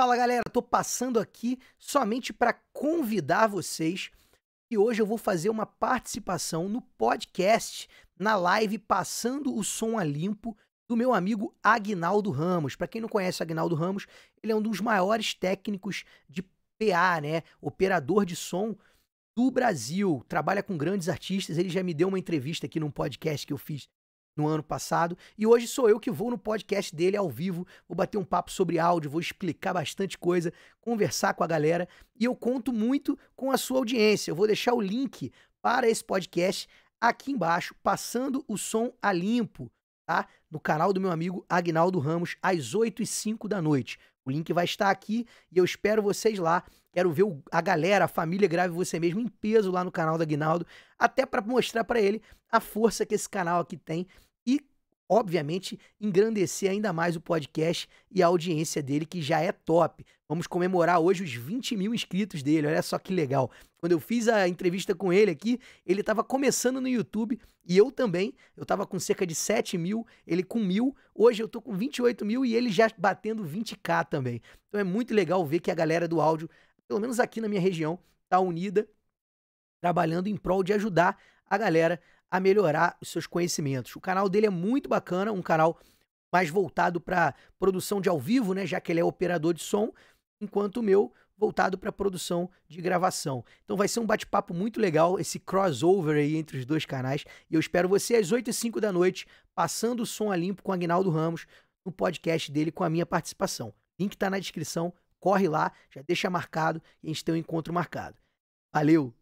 Fala galera, tô passando aqui somente para convidar vocês e hoje eu vou fazer uma participação no podcast, na live Passando o Som a Limpo do meu amigo Agnaldo Ramos. Para quem não conhece Agnaldo Ramos, ele é um dos maiores técnicos de PA, né, operador de som do Brasil. Trabalha com grandes artistas, ele já me deu uma entrevista aqui num podcast que eu fiz no ano passado. E hoje sou eu que vou no podcast dele ao vivo. Vou bater um papo sobre áudio, vou explicar bastante coisa, conversar com a galera. E eu conto muito com a sua audiência. Eu vou deixar o link para esse podcast aqui embaixo, passando o som a limpo, tá? No canal do meu amigo Agnaldo Ramos, às 8 e 05 da noite. O link vai estar aqui e eu espero vocês lá. Quero ver a galera, a família Grave Você Mesmo em peso lá no canal da Guinaldo, até para mostrar para ele a força que esse canal aqui tem e obviamente, engrandecer ainda mais o podcast e a audiência dele, que já é top. Vamos comemorar hoje os 20 mil inscritos dele, olha só que legal. Quando eu fiz a entrevista com ele aqui, ele estava começando no YouTube e eu também. Eu estava com cerca de 7 mil, ele com mil. Hoje eu estou com 28 mil e ele já batendo 20k também. Então é muito legal ver que a galera do áudio, pelo menos aqui na minha região, está unida, trabalhando em prol de ajudar a galera a melhorar os seus conhecimentos. O canal dele é muito bacana, um canal mais voltado para produção de ao vivo, né, já que ele é operador de som, enquanto o meu voltado para produção de gravação. Então vai ser um bate-papo muito legal, esse crossover aí entre os dois canais. E eu espero você às 8 e 05 da noite, passando o som a limpo com Agnaldo Ramos, no podcast dele com a minha participação. Link está na descrição, corre lá, já deixa marcado e a gente tem um encontro marcado. Valeu!